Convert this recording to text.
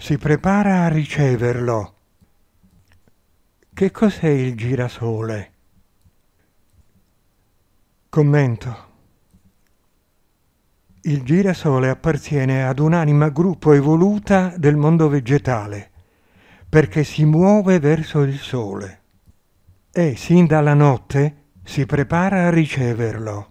si prepara a riceverlo. Che cos'è il girasole? Commento. Il girasole appartiene ad un'anima gruppo evoluta del mondo vegetale, perché si muove verso il sole e sin dalla notte si prepara a riceverlo.